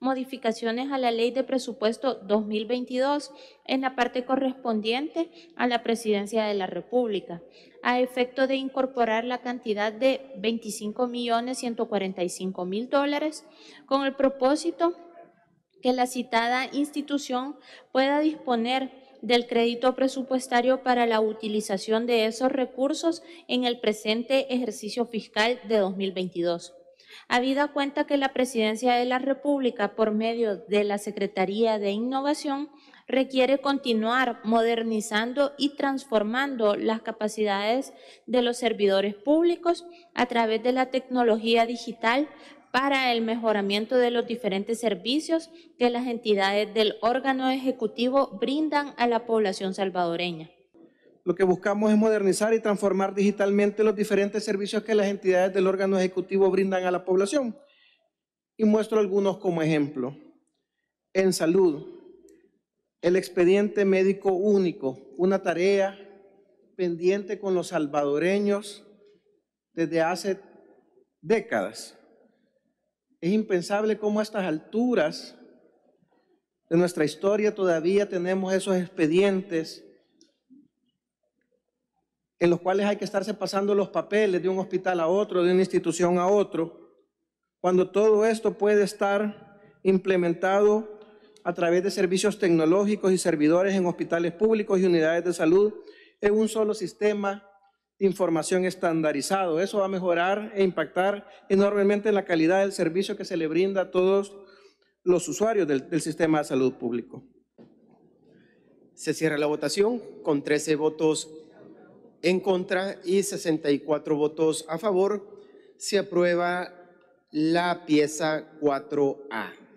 modificaciones a la Ley de Presupuesto 2022 en la parte correspondiente a la Presidencia de la República, a efecto de incorporar la cantidad de 25.145.000 dólares con el propósito que la citada institución pueda disponer del crédito presupuestario para la utilización de esos recursos en el presente ejercicio fiscal de 2022. Habida cuenta que la Presidencia de la República, por medio de la Secretaría de Innovación, requiere continuar modernizando y transformando las capacidades de los servidores públicos a través de la tecnología digital para el mejoramiento de los diferentes servicios que las entidades del órgano ejecutivo brindan a la población salvadoreña. Lo que buscamos es modernizar y transformar digitalmente los diferentes servicios que las entidades del órgano ejecutivo brindan a la población. Y muestro algunos como ejemplo. En salud, el expediente médico único, una tarea pendiente con los salvadoreños desde hace décadas. Es impensable cómo a estas alturas de nuestra historia todavía tenemos esos expedientes en los cuales hay que estarse pasando los papeles de un hospital a otro, de una institución a otro, cuando todo esto puede estar implementado a través de servicios tecnológicos y servidores en hospitales públicos y unidades de salud en un solo sistema de información estandarizado. Eso va a mejorar e impactar enormemente en la calidad del servicio que se le brinda a todos los usuarios del, sistema de salud público. Se cierra la votación con 13 votos en contra y 64 votos a favor, se aprueba la pieza 4A.